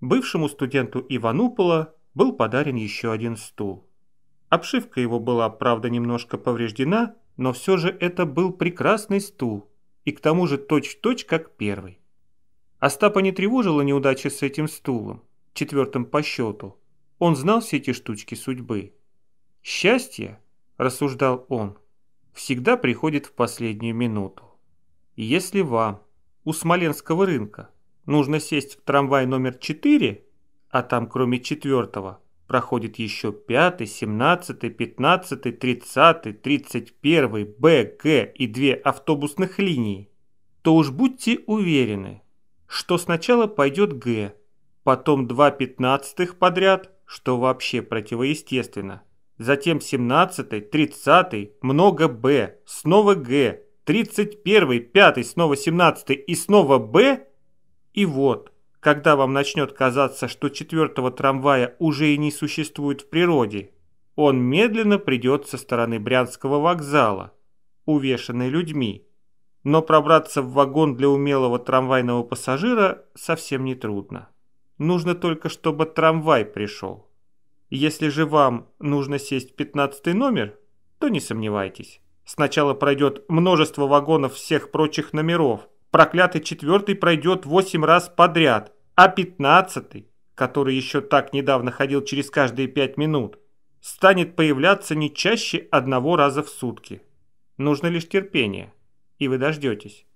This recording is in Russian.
Бывшему студенту Иванупола был подарен еще один стул. Обшивка его была, правда, немножко повреждена, но все же это был прекрасный стул, и к тому же точь-в-точь -точь как первый. Остапа не тревожила неудача с этим стулом, четвертым по счету. Он знал все эти штучки судьбы. «Счастье», – рассуждал он, – «всегда приходит в последнюю минуту. Если вам, у Смоленского рынка, нужно сесть в трамвай номер 4, а там кроме четвертого проходит еще 5, 17, 15, 30, 31, Б, Г и две автобусных линии, то уж будьте уверены, что сначала пойдет Г, потом два пятнадцатых подряд, что вообще противоестественно, затем 17, 30, много Б, снова Г, 31, 5, снова 17 и снова Б – и вот, когда вам начнет казаться, что четвертого трамвая уже и не существует в природе, он медленно придет со стороны Брянского вокзала, увешанный людьми. Но пробраться в вагон для умелого трамвайного пассажира совсем не трудно. Нужно только, чтобы трамвай пришел. Если же вам нужно сесть в 15 номер, то не сомневайтесь. Сначала пройдет множество вагонов всех прочих номеров – проклятый четвертый пройдет восемь раз подряд, а пятнадцатый, который еще так недавно ходил через каждые пять минут, станет появляться не чаще одного раза в сутки. Нужно лишь терпение, и вы дождетесь.